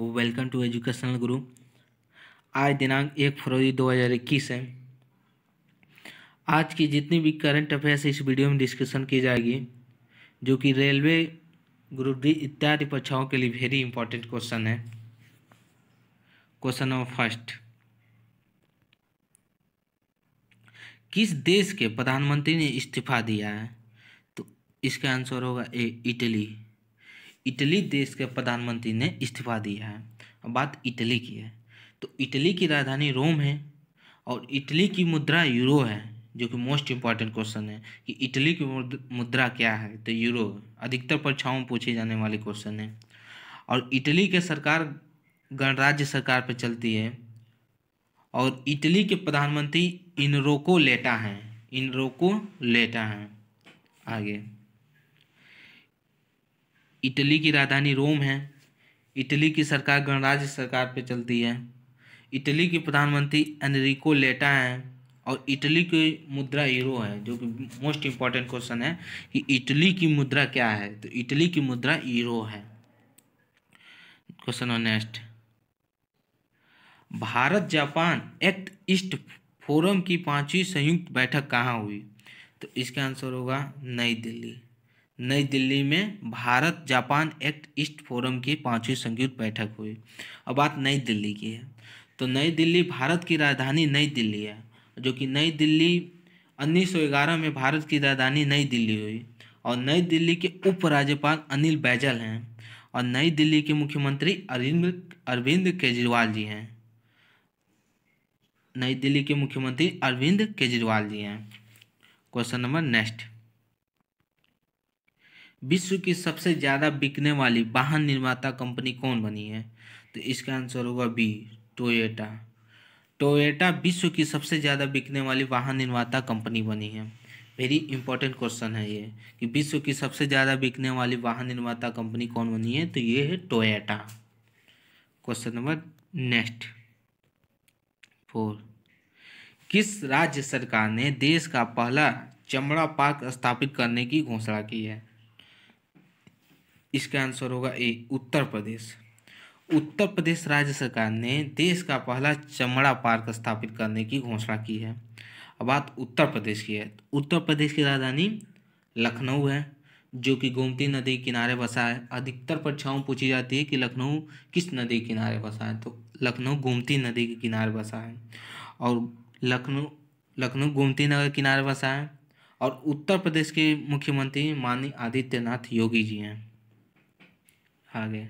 welcome to educational गुरु आज दिनांक एक फरवरी 2021 है आज की जितनी भी करंट अफेयर्स इस वीडियो में डिस्कशन की जाएगी जो कि रेलवे ग्रुप डी इत्यादि परीक्षाओं के लिए वेरी इंपॉर्टेंट क्वेश्चन है क्वेश्चन नंबर फर्स्ट किस देश के प्रधानमंत्री ने इस्तीफा दिया है तो इसका आंसर होगा ए इटली इटली देश के प्रधानमंत्री ने इस्तीफा दिया है अब बात इटली की है तो इटली की राजधानी रोम है और इटली की मुद्रा यूरो है जो कि मोस्ट इम्पॉर्टेंट क्वेश्चन है कि इटली की मुद्रा क्या है तो यूरो अधिकतर परीक्षाओं में पूछे जाने वाले क्वेश्चन है और इटली के सरकार गणराज्य सरकार पर चलती है और इटली के प्रधानमंत्री इनरोको लेटा हैं इनरोको लेटा हैं आगे इटली की राजधानी रोम है इटली की सरकार गणराज्य सरकार पे चलती है इटली की प्रधानमंत्री एनरिको लेटा हैं और इटली की मुद्रा यूरो है जो कि मोस्ट इम्पॉर्टेंट क्वेश्चन है कि इटली की मुद्रा क्या है तो इटली की मुद्रा यूरो है question next Bharat Japan act east forum की पांचवी संयुक्त बैठक कहाँ हुई तो इसका आंसर होगा नई दिल्ली नई दिल्ली में Bharat Japan act east forum की पांचवी संयुक्त बैठक हुई अब बात नई दिल्ली की है तो नई दिल्ली भारत की राजधानी नई दिल्ली है जो कि नई दिल्ली 1911 में भारत की राजधानी नई दिल्ली हुई और नई दिल्ली के उपराज्यपाल अनिल बैजल हैं और नई दिल्ली के मुख्यमंत्री अरविंद अरविंद केजरीवाल जी हैं नई दिल्ली के मुख्यमंत्री अरविंद केजरीवाल जी हैं क्वेश्चन नंबर नेक्स्ट विश्व की सबसे ज़्यादा बिकने वाली वाहन निर्माता कंपनी कौन बनी है तो इसका आंसर होगा बी टोयोटा टोयोटा विश्व की सबसे ज़्यादा बिकने वाली वाहन निर्माता कंपनी बनी है वेरी इंपॉर्टेंट क्वेश्चन है ये कि विश्व की सबसे ज़्यादा बिकने वाली वाहन निर्माता कंपनी कौन बनी है तो ये है Toyota question number next four किस राज्य सरकार ने देश का पहला चमड़ा पार्क स्थापित करने की घोषणा की है इसका आंसर होगा ए उत्तर प्रदेश उत्तर प्रदेश राज्य सरकार ने देश का पहला चमड़ा पार्क स्थापित करने की घोषणा की है अब बात उत्तर प्रदेश की है उत्तर प्रदेश की राजधानी लखनऊ है जो कि गोमती नदी किनारे बसा है अधिकतर परीक्षाओं पूछी जाती है कि लखनऊ किस नदी किनारे बसा है तो लखनऊ गोमती नदी के किनारे बसा है और लखनऊ लखनऊ गोमती नगर किनारे बसा है और उत्तर प्रदेश के मुख्यमंत्री माननीय आदित्यनाथ योगी जी हैं आगे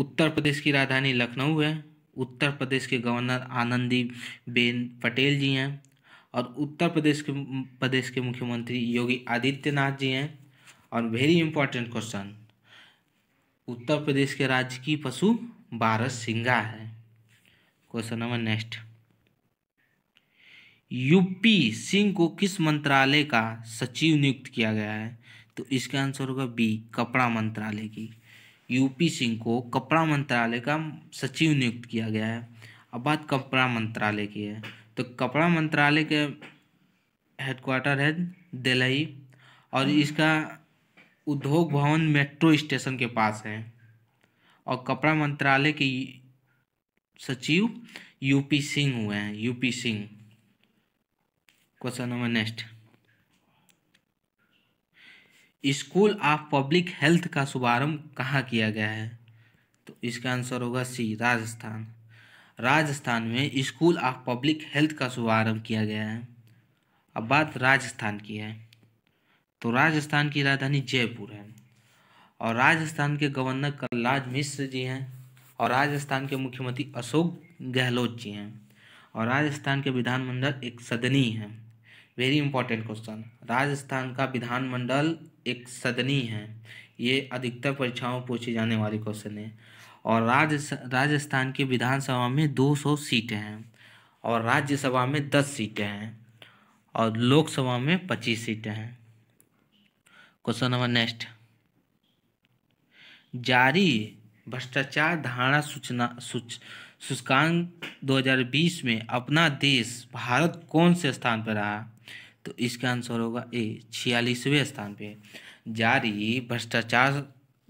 उत्तर प्रदेश की राजधानी लखनऊ है उत्तर प्रदेश के गवर्नर आनंदी बेन पटेल जी हैं और उत्तर प्रदेश के प्रदेश के मुख्यमंत्री योगी आदित्यनाथ जी हैं और very important question Uttar Pradesh के राजकीय पशु बारस सिंगा है question number next UP Singh को किस मंत्रालय का सचिव नियुक्त किया गया है तो इसका आंसर होगा बी कपड़ा मंत्रालय की यूपी सिंह को कपड़ा मंत्रालय का सचिव नियुक्त किया गया है अब बात कपड़ा मंत्रालय की है तो कपड़ा मंत्रालय के हेडक्वार्टर है दिल्ली और इसका उद्योग भवन मेट्रो स्टेशन के पास है और कपड़ा मंत्रालय के सचिव यूपी सिंह हुए हैं UP Singh question number next school of public health का शुभारंभ कहाँ किया गया है तो इसका आंसर होगा सी राजस्थान राजस्थान में स्कूल ऑफ पब्लिक हेल्थ का शुभारंभ किया गया है अब बात राजस्थान की है तो राजस्थान की राजधानी जयपुर है और राजस्थान के गवर्नर कलराज मिश्र जी हैं और राजस्थान के मुख्यमंत्री अशोक गहलोत जी हैं और राजस्थान के विधानमंडल एक सदनीय हैं वेरी इंपॉर्टेंट क्वेश्चन राजस्थान का विधानमंडल एक सदनी है ये अधिकतर परीक्षाओं में पूछे जाने वाले क्वेश्चन है और राज राजस्थान की विधानसभा में दो सौ सीटें हैं और राज्यसभा में दस सीटें हैं और लोकसभा में पच्चीस सीटें हैं क्वेश्चन नंबर नेक्स्ट जारी भ्रष्टाचार धारणा सूचना सूच सूचकांक 2020 में अपना देश भारत कौन से स्थान पर रहा तो इसका आंसर होगा ए छियालीसवें स्थान पे जारी भ्रष्टाचार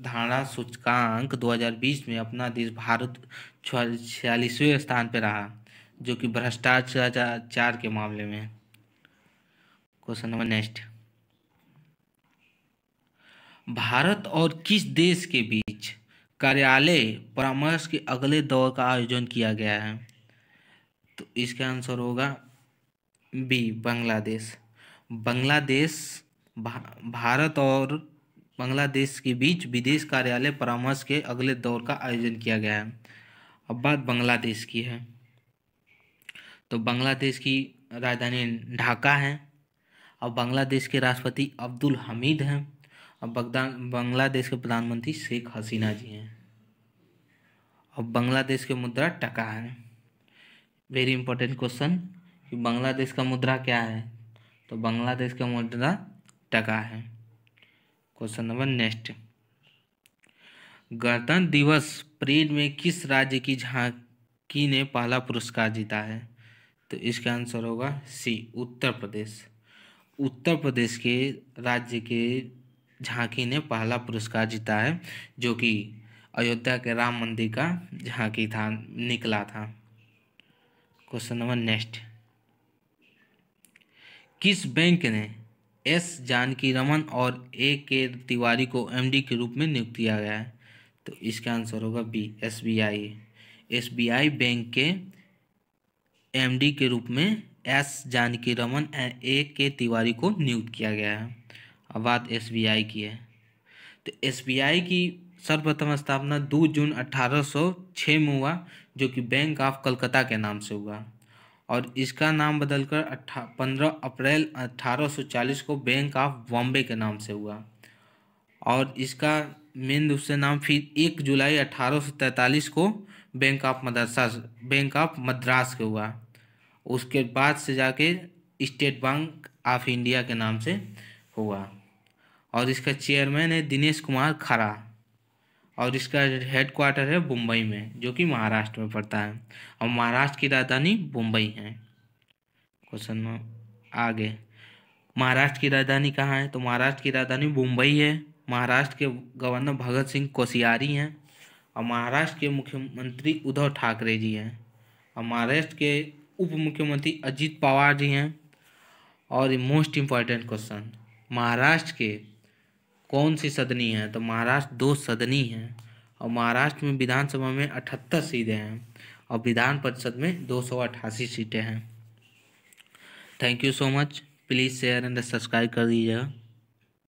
धारणा सूचकांक 2020 में अपना देश भारत छियालीसवें स्थान पर रहा जो कि भ्रष्टाचार के मामले में क्वेश्चन नंबर नेक्स्ट भारत और किस देश के बीच कार्यालय परामर्श के अगले दौर का आयोजन किया गया है तो इसका आंसर होगा बी बांग्लादेश बांग्लादेश भारत और बांग्लादेश के बीच विदेश कार्यालय परामर्श के अगले दौर का आयोजन किया गया है अब बात बांग्लादेश की है तो बांग्लादेश की राजधानी ढाका है और बांग्लादेश के राष्ट्रपति अब्दुल हमीद हैं और बांग्लादेश के प्रधानमंत्री शेख हसीना जी हैं और बांग्लादेश के मुद्रा टका है वेरी इंपॉर्टेंट क्वेश्चन कि बांग्लादेश का मुद्रा क्या है तो बांग्लादेश का मुद्रा टका है क्वेश्चन नंबर नेक्स्ट गणतंत्र दिवस परेड में किस राज्य की झांकी ने पहला पुरस्कार जीता है तो इसका आंसर होगा सी उत्तर प्रदेश उत्तर प्रदेश के राज्य के झांकी ने पहला पुरस्कार जीता है जो कि अयोध्या के राम मंदिर का झांकी था निकला था क्वेश्चन नंबर नेक्स्ट किस बैंक ने एस जानकी रमन और ए के तिवारी को एमडी के रूप में नियुक्त किया गया है तो इसका आंसर होगा बी एसबीआई एसबीआई बैंक के एमडी के रूप में S Janaki Raman and A K Tiwari को नियुक्त किया गया है अब बात एसबीआई की है तो एसबीआई की सर्वप्रथम स्थापना 2 जून छः में हुआ जो कि बैंक ऑफ कलकत्ता के नाम से हुआ और इसका नाम बदलकर अट्ठा पंद्रह अप्रैल चालीस को बैंक ऑफ बॉम्बे के नाम से हुआ और इसका मेन रूप से नाम फिर एक जुलाई 1843 को बैंक ऑफ मदरसा बैंक ऑफ मद्रास के हुआ उसके बाद से जाके स्टेट बैंक ऑफ इंडिया के नाम से हुआ और इसका चेयरमैन है दिनेश कुमार खरा और इसका हेड क्वार्टर है मुंबई में जो कि महाराष्ट्र में पड़ता है और महाराष्ट्र की राजधानी मुंबई है क्वेश्चन आगे महाराष्ट्र की राजधानी कहाँ है तो महाराष्ट्र की राजधानी मुंबई है महाराष्ट्र के गवर्नर भगत सिंह कोशियारी हैं और महाराष्ट्र के मुख्यमंत्री उद्धव ठाकरे जी हैं और महाराष्ट्र के उप मुख्यमंत्री अजीत पवार जी हैं और मोस्ट इम्पॉर्टेंट क्वेश्चन महाराष्ट्र के कौन सी सदनी है तो महाराष्ट्र दो सदनी है और महाराष्ट्र में विधानसभा में अठहत्तर सीटें हैं और विधान परिषद में दो सौ अट्ठासी सीटें हैं thank you so much please share and subscribe कर दीजिएगा